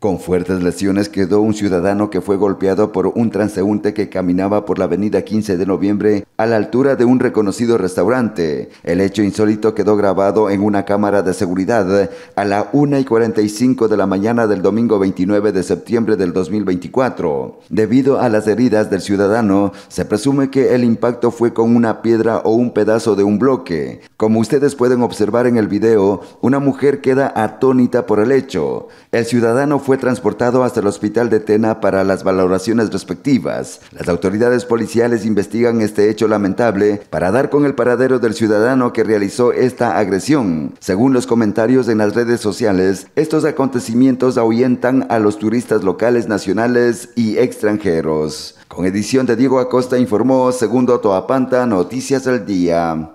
Con fuertes lesiones quedó un ciudadano que fue golpeado por un transeúnte que caminaba por la avenida 15 de noviembre a la altura de un reconocido restaurante. El hecho insólito quedó grabado en una cámara de seguridad a la 1 y 45 de la mañana del domingo 29 de septiembre del 2024. Debido a las heridas del ciudadano, se presume que el impacto fue con una piedra o un pedazo de un bloque. Como ustedes pueden observar en el video, una mujer queda atónita por el hecho. El ciudadano fue transportado hasta el hospital de Tena para las valoraciones respectivas. Las autoridades policiales investigan este hecho lamentable para dar con el paradero del ciudadano que realizó esta agresión. Según los comentarios en las redes sociales, estos acontecimientos ahuyentan a los turistas locales, nacionales y extranjeros. Con edición de Diego Acosta informó Segundo Toapanta Noticias al Día.